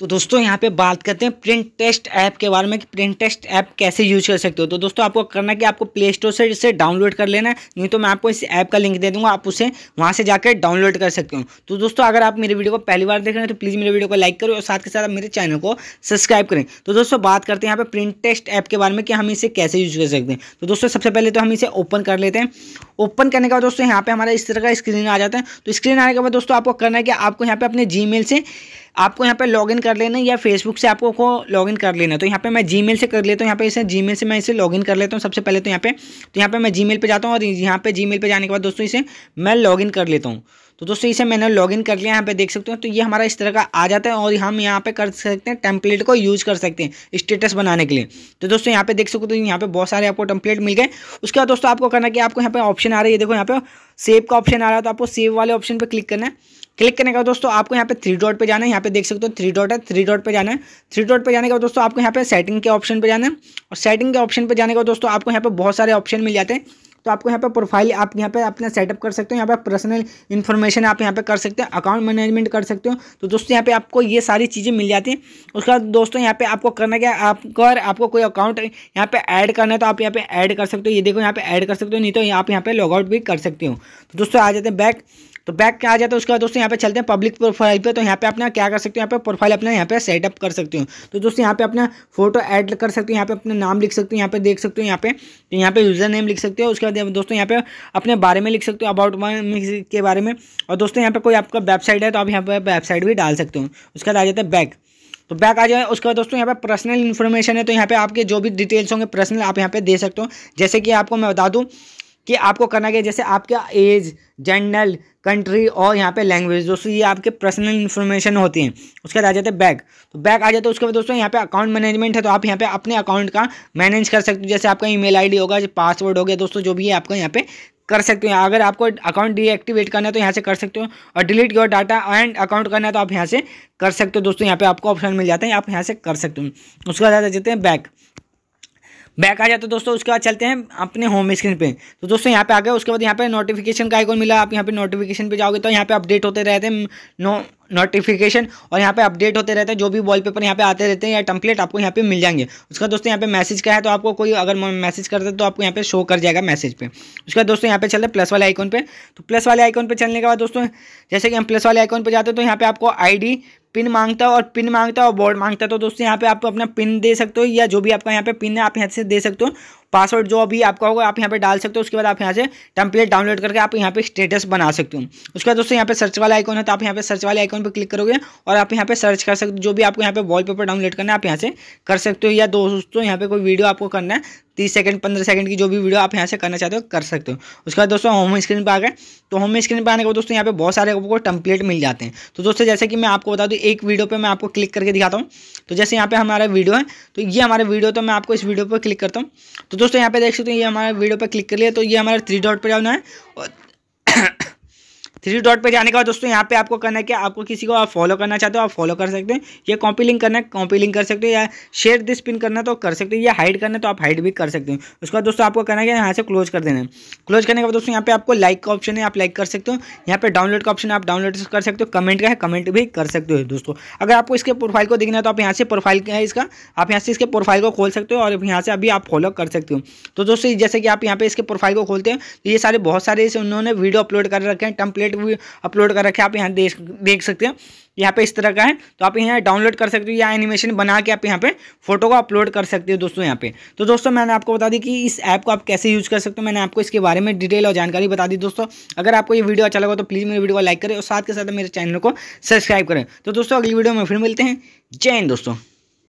तो दोस्तों यहाँ पे बात करते हैं प्रिंट टेस्ट ऐप के बारे में कि प्रिंट टेस्ट ऐप कैसे यूज कर सकते हो तो दोस्तों आपको करना है कि आपको प्ले स्टोर से इसे डाउनलोड कर लेना है नहीं तो मैं आपको इस ऐप का लिंक दे दूंगा आप उसे वहाँ से जाकर डाउनलोड कर सकते हो तो दोस्तों अगर आप मेरे वीडियो को पहली बार देख रहे हैं तो प्लीज़ मेरे वीडियो को लाइक करो और साथ के साथ मेरे चैनल को सब्सक्राइब करें तो दोस्तों बात करते हैं यहाँ पर प्रिंट टेस्ट ऐप के बारे में कि हम इसे कैसे यूज कर सकते हैं तो दोस्तों सबसे पहले तो हम इसे ओपन कर लेते हैं ओपन करने के बाद दोस्तों यहाँ पर हमारा इस तरह का स्क्रीन आ जाता है तो स्क्रीन आने के बाद दोस्तों आपको करना है कि आपको यहाँ पर अपने जी से आपको यहाँ पर लॉग कर लेना या फेसबुक से आपको लॉग इन कर लेना तो यहाँ पर मैं जी से कर लेता हूँ यहाँ पर इसे जी से मैं इसे इन कर लेता हूँ सबसे पहले तो यहाँ पे तो यहाँ पर मैं जी पे जाता हूँ और यहाँ पर जी पे जाने के बाद दोस्तों इसे मैं लॉग कर लेता हूँ तो दोस्तों इसे मैंने लॉगिन कर लिया यहाँ पे देख सकते हो तो ये हमारा इस तरह का आ जाता है और हम यहाँ पे कर सकते हैं टेम्पलेट को यूज कर सकते हैं स्टेटस बनाने के लिए तो दोस्तों यहाँ पे देख सकते हो यहाँ पे बहुत सारे आपको टेम्पलेट मिल गए उसके बाद दोस्तों आपको करना कि आपको यहाँ पे ऑप्शन आ रहा है देखो यहाँ पे सेव का ऑप्शन आ रहा है तो आपको सेव वाले ऑप्शन पर क्लिक करना है क्लिक करने का दोस्तों आपको यहाँ पे थ्री डॉट पे जाना है यहाँ पे देख सकते हो थ्री डॉट है थ्री डॉट पे जाना है थ्री डॉट पे जाने का दोस्तों आपको यहाँ पे सेटिंग के ऑप्शन पे जाना है और सेटिंग के ऑप्शन पे जाने का दोस्तों आपको यहाँ पे बहुत सारे ऑप्शन मिल जाते हैं तो आपको यहाँ पर प्रोफाइल आप यहाँ पर अपना सेटअप कर सकते हो यहाँ पर पर्सनल इन्फॉर्मेशन आप यहाँ पर कर सकते हो अकाउंट मैनेजमेंट कर सकते हो तो दोस्तों यहाँ पर आपको ये सारी चीज़ें मिल जाती हैं उसके बाद दोस्तों यहाँ पर आपको करना क्या आपको आपको कोई अकाउंट यहाँ पर ऐड करना है तो आप यहाँ पर ऐड कर सकते हो ये देखो यहाँ पर ऐड कर सकते हो नहीं तो आप यहाँ पर लॉगआउट भी कर सकते हो तो दोस्तों आ जाते हैं बैक तो बैक आ जाता है उसके बाद दोस्तों यहाँ पे चलते हैं पब्लिक प्रोफाइल पे तो यहाँ पे अपना क्या कर सकते हो यहाँ पे प्रोफाइल अपना यहाँ पे सेटअप कर सकते हो तो दोस्तों यहाँ पे अपना फोटो ऐड कर सकते हो यहाँ पे अपना नाम लिख सकते हो यहाँ पे देख सकते हो यहाँ पे तो यहाँ पे यूज़र नेम लिख सकते हो उसके बाद दोस्तों यहाँ पे अपने बारे में लिख सकते हो अबाउट के बारे में और दोस्तों यहाँ पे कोई आपका वेबसाइट है तो आप यहाँ पे वेबसाइट भी डाल सकते हो उसके बाद आ जाता है बैक तो बैक आ जाए उसके बाद दोस्तों यहाँ पे पर्सनल इन्फॉर्मेशन है तो यहाँ पे आपके जो भी डिटेल्स होंगे पर्सनल आप यहाँ पे दे सकते हो जैसे कि आपको मैं बता दूँ कि आपको करना क्या जैसे आपका एज जनरल कंट्री और यहाँ पे लैंग्वेज दोस्तों ये आपके पर्सनल इन्फॉर्मेशन होती हैं उसके बाद आ जाते हैं बैक तो बैक आ जाते हैं तो उसके बाद दोस्तों यहाँ पे अकाउंट मैनेजमेंट है तो आप यहाँ पे अपने अकाउंट का मैनेज कर सकते हो जैसे आपका ईमेल आईडी होगा पासवर्ड हो गया दोस्तों जो भी है आपका यहाँ पे कर सकते हो अगर आपको अकाउंट डीएक्टिवेट करना है तो यहाँ से कर सकते हो और delete your data and account करना है तो आप यहाँ से कर सकते हो दोस्तों यहाँ पे आपको ऑप्शन मिल जाता है आप यहाँ से कर सकते हो उसके बाद आ जाते हैं बैक बैक आ जाते दोस्तों उसके बाद चलते हैं अपने होम स्क्रीन पे तो दोस्तों यहाँ पे आ गए उसके बाद यहाँ पे नोटिफिकेशन का आइकॉन मिला आप यहाँ पे नोटिफिकेशन पे जाओगे तो यहाँ पे अपडेट होते रहते हैं नो नोटिफिकेशन और यहाँ पे अपडेट होते रहते हैं जो भी वॉलपेपर यहाँ पे आते रहते हैं या टम्पलेट आपको यहाँ पे मिल जाएंगे उसका दोस्तों यहाँ पे मैसेज का है तो आपको कोई अगर मैसेज करते तो आपको यहाँ पे शो कर जाएगा मैसेज पे उसके बाद दोस्तों यहाँ पे चल रहे प्लस वाले आइकॉन पे तो प्लस वाले आइकॉन पे चलने के बाद दोस्तों जैसे कि हम प्लस वाले आइकॉन पे जाते हैं तो यहाँ पे आपको आई पिन मांगता है और पिन मांगता है और बोर्ड मांगता है तो दोस्तों यहाँ पे आप अपना पिन दे सकते हो या जो भी आपका यहाँ पे पिन है आप यहाँ से दे सकते हो पासवर्ड जो अभी आपका होगा आप यहाँ पे डाल सकते हो उसके बाद आप यहाँ से टेम्पलेट डाउनलोड करके आप यहाँ पे स्टेटस बना सकते हो उसके बाद दोस्तों यहाँ पे सर्च वाला आइकॉन है तो आप यहाँ पे सर्च वाले आइकॉन पर क्लिक करोगे और आप यहाँ पे सर्च कर सकते हो जो भी आपको यहाँ पे वॉलपेपर डाउनलोड करना है आप यहाँ से कर सकते हो या दोस्तों यहाँ पे कोई वीडियो आपको करना है तीस सेकंड पंद्रह सेकंड की जो भी वीडियो आप यहाँ से करना चाहते हो कर सकते हो उसके बाद दोस्तों होम स्क्रीन पर आ गए तो होम स्क्रीन पर आने के बाद दोस्तों यहाँ पे बहुत सारे आपको टम्पलेट मिल जाते हैं तो दोस्तों जैसे कि मैं आपको बता दूँ एक वीडियो पर मैं आपको क्लिक करके दिखाता हूँ तो जैसे यहाँ पे हमारा वीडियो है तो ये हमारे वीडियो तो मैं आपको इस वीडियो पर क्लिक करता हूँ तो दोस्तों यहाँ पे देख सकते हो ये हमारा वीडियो पर क्लिक कर लिया तो ये हमारे थ्री डॉट पर जाना है और थ्री डॉट पे जाने के बाद दोस्तों यहाँ पे आपको करना है कि आपको किसी को आप फॉलो करना चाहते हो आप फॉलो कर सकते हैं ये कॉपी लिंक करना है कॉपी लिंक कर सकते हो या शेयर दिस पिन करना तो कर सकते हो या हाइड करना तो आप हाइड भी कर सकते हो उसके बाद दोस्तों आपको करना है कि यहाँ से क्लोज कर देना है क्लोज करने के बाद दोस्तों यहाँ पे आपको लाइक का ऑप्शन है आप लाइक कर सकते हो यहाँ पे डाउनलोड का ऑप्शन आप डाउनलोड कर सकते हो कमेंट का है कमेंट भी कर सकते हो दोस्तों अगर आपको इसके प्रोफाइल को देखना है तो आप यहाँ से प्रोफाइल क्या है इसका आप यहाँ से इसके प्रोफाइल को खोल सकते हो और यहाँ से अभी आप फॉलो कर सकते हो तो दोस्तों जैसे कि आप यहाँ पे इसके प्रोफाइल को खोलते हैं तो ये सारे बहुत सारे इसे उन्होंने वीडियो अपलोड कर रखे हैं टम्पलेट अपडेट भी अपलोड कर रखे आप यहाँ देख देख सकते हैं यहाँ पे इस तरह का है तो आप यहाँ डाउनलोड कर सकते हो या एनिमेशन बना के आप यहाँ पे फोटो को अपलोड कर सकते हो दोस्तों यहाँ पे तो दोस्तों मैंने आपको बता दी कि इस ऐप को आप कैसे यूज़ कर सकते हो मैंने आपको इसके बारे में डिटेल और जानकारी बता दी दोस्तों अगर आपको ये वीडियो अच्छा लगा तो प्लीज़ मेरे वीडियो को लाइक करें और साथ के साथ मेरे चैनल को सब्सक्राइब करें तो दोस्तों अगली वीडियो में फिर मिलते हैं जय हिंद दोस्तों